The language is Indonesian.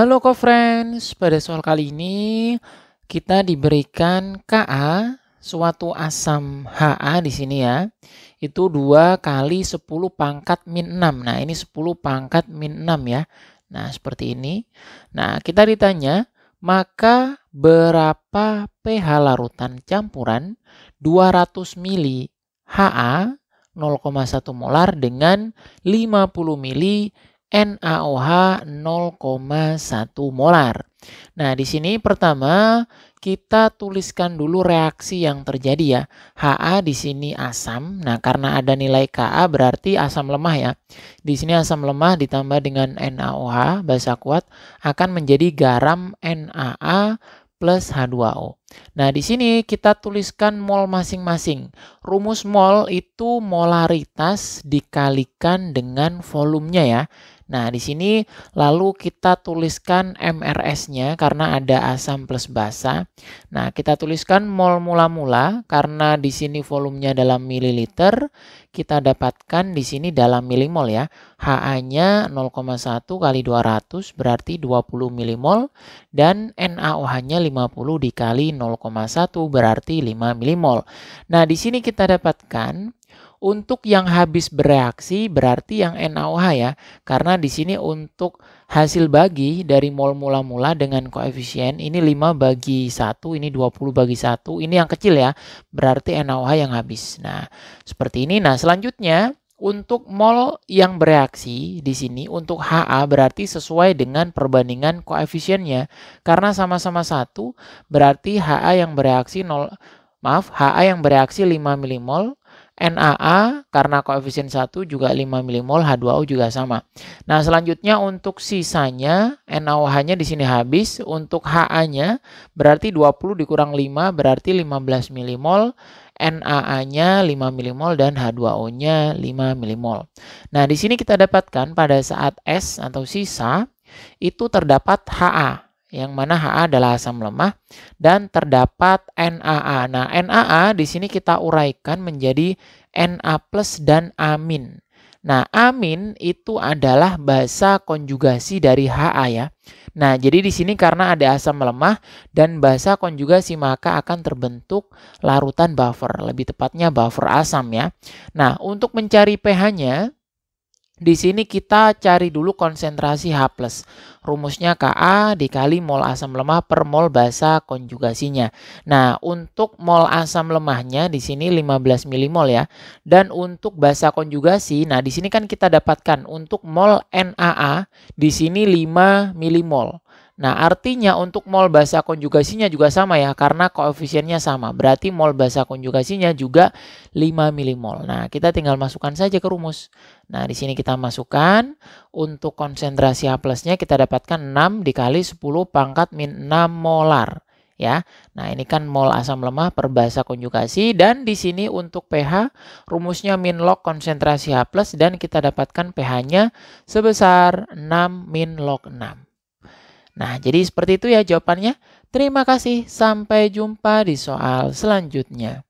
Halo co-friends, pada soal kali ini kita diberikan KA, suatu asam HA di sini ya, itu 2 kali 10 pangkat min 6. Nah ini 10 pangkat min 6 ya. Nah seperti ini. Nah kita ditanya, maka berapa pH larutan campuran 200 ml HA 0,1 molar dengan 50 ml NaOH 0,1 molar. Nah, di sini pertama kita tuliskan dulu reaksi yang terjadi ya. HA di sini asam. Nah, karena ada nilai Ka berarti asam lemah ya. Di sini asam lemah ditambah dengan NaOH basa kuat akan menjadi garam NaA plus H2O. Nah, di sini kita tuliskan mol masing-masing. Rumus mol itu molaritas dikalikan dengan volumenya ya. Nah, di sini lalu kita tuliskan MRS-nya karena ada asam plus basa. Nah, kita tuliskan mol mula-mula karena di sini volumenya dalam mililiter, kita dapatkan di sini dalam milimol ya. HA-nya 0,1 kali 200 berarti 20 milimol dan NaOH-nya 50 dikali 0,1 berarti 5 milimol. Nah, di sini kita dapatkan untuk yang habis bereaksi berarti yang NaOH ya, karena di sini untuk hasil bagi dari mol mula-mula dengan koefisien ini 5 bagi 1, ini 20 bagi 1, ini yang kecil ya, berarti NaOH yang habis. Nah, seperti ini. Nah, selanjutnya untuk mol yang bereaksi di sini untuk HA berarti sesuai dengan perbandingan koefisiennya. Karena sama-sama satu berarti HA yang bereaksi 0 maaf, HA yang bereaksi 5 milimol NaA karena koefisien 1 juga 5 milimol, H2O juga sama. Nah, selanjutnya untuk sisanya, NaOH-nya di sini habis. Untuk HA-nya berarti 20 dikurang 5 berarti 15 milimol. NaA-nya 5 milimol dan H2O-nya 5 milimol. Nah, di sini kita dapatkan pada saat S atau sisa itu terdapat HA yang mana HA adalah asam lemah dan terdapat NaA. Nah, NaA di sini kita uraikan menjadi Na+ dan amin. Nah, amin itu adalah bahasa konjugasi dari HA ya. Nah, jadi di sini karena ada asam lemah dan bahasa konjugasi maka akan terbentuk larutan buffer, lebih tepatnya buffer asam ya. Nah, untuk mencari pH-nya di sini kita cari dulu konsentrasi H+. Rumusnya Ka dikali mol asam lemah per mol basa konjugasinya. Nah, untuk mol asam lemahnya di sini 15 milimol ya. Dan untuk basa konjugasi, nah di sini kan kita dapatkan untuk mol NaA di sini 5 milimol. Nah, artinya untuk mol basa konjugasinya juga sama ya, karena koefisiennya sama. Berarti mol basa konjugasinya juga 5 milimol. Nah, kita tinggal masukkan saja ke rumus. Nah, di sini kita masukkan untuk konsentrasi H plusnya kita dapatkan 6 dikali 10 pangkat min 6 molar. Ya, nah ini kan mol asam lemah per basa konjugasi dan di sini untuk pH rumusnya min log konsentrasi H plus dan kita dapatkan pH-nya sebesar 6 min log 6. Nah, jadi seperti itu ya jawabannya. Terima kasih, sampai jumpa di soal selanjutnya.